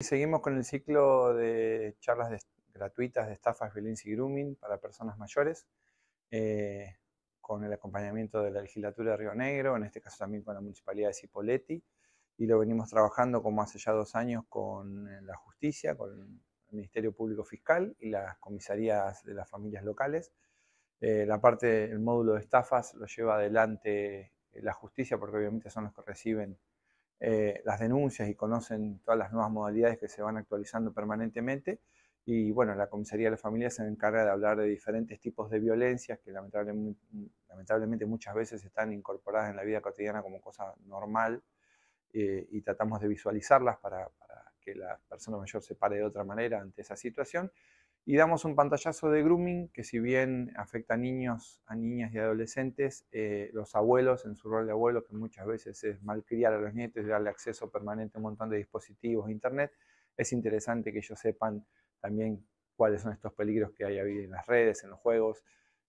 Seguimos con el ciclo de charlas gratuitas de estafas, violencia y grooming para personas mayores, eh, con el acompañamiento de la legislatura de Río Negro, en este caso también con la municipalidad de cipoletti y lo venimos trabajando como hace ya dos años con eh, la justicia, con el Ministerio Público Fiscal y las comisarías de las familias locales. Eh, la parte, el módulo de estafas lo lleva adelante la justicia porque obviamente son los que reciben eh, las denuncias y conocen todas las nuevas modalidades que se van actualizando permanentemente. Y bueno, la Comisaría de la Familia se encarga de hablar de diferentes tipos de violencias que lamentablemente, muchas veces están incorporadas en la vida cotidiana como cosa normal eh, y tratamos de visualizarlas para que la persona mayor se pare de otra manera ante esa situación y damos un pantallazo de grooming, que si bien afecta a niños, a niñas y adolescentes, eh, los abuelos, en su rol de abuelo, que muchas veces es malcriar a los nietos y darle acceso permanente a un montón de dispositivos, internet, es interesante que ellos sepan también cuáles son estos peligros que hay en las redes, en los juegos,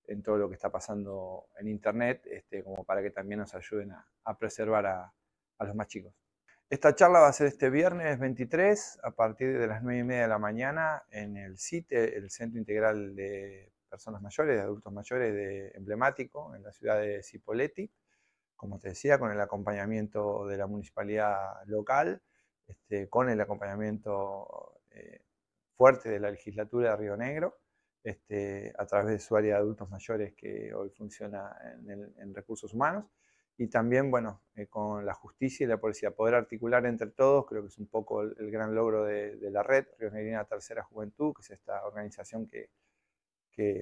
en todo lo que está pasando en internet, este, como para que también nos ayuden a, preservar a los más chicos. Esta charla va a ser este viernes 23 a partir de las 9 y media de la mañana en el CITE, el Centro Integral de Personas Mayores, de Adultos Mayores de Emblemático, en la ciudad de Cipolletti, como te decía, con el acompañamiento de la municipalidad local, este, con el acompañamiento eh, fuerte de la legislatura de Río Negro, este, a través de su área de adultos mayores que hoy funciona en recursos humanos y también, bueno, eh, con la justicia y la policía, poder articular entre todos, creo que es un poco el, gran logro de, la red Río Negrina Tercera Juventud, que es esta organización que,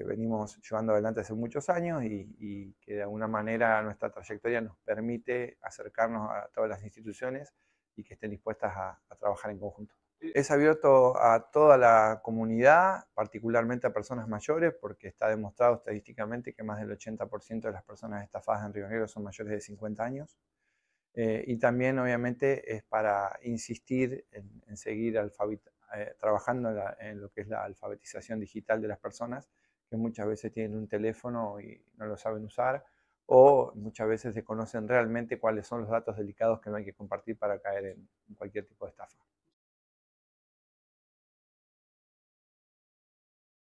venimos llevando adelante hace muchos años y, que de alguna manera nuestra trayectoria nos permite acercarnos a todas las instituciones y que estén dispuestas a trabajar en conjunto. Es abierto a toda la comunidad, particularmente a personas mayores, porque está demostrado estadísticamente que más del 80% de las personas estafadas en Río Negro son mayores de 50 años. Eh, y también, obviamente, es para insistir en, seguir eh, trabajando en, lo que es la alfabetización digital de las personas, que muchas veces tienen un teléfono y no lo saben usar, o muchas veces desconocen realmente cuáles son los datos delicados que no hay que compartir para caer en cualquier tipo de estafa.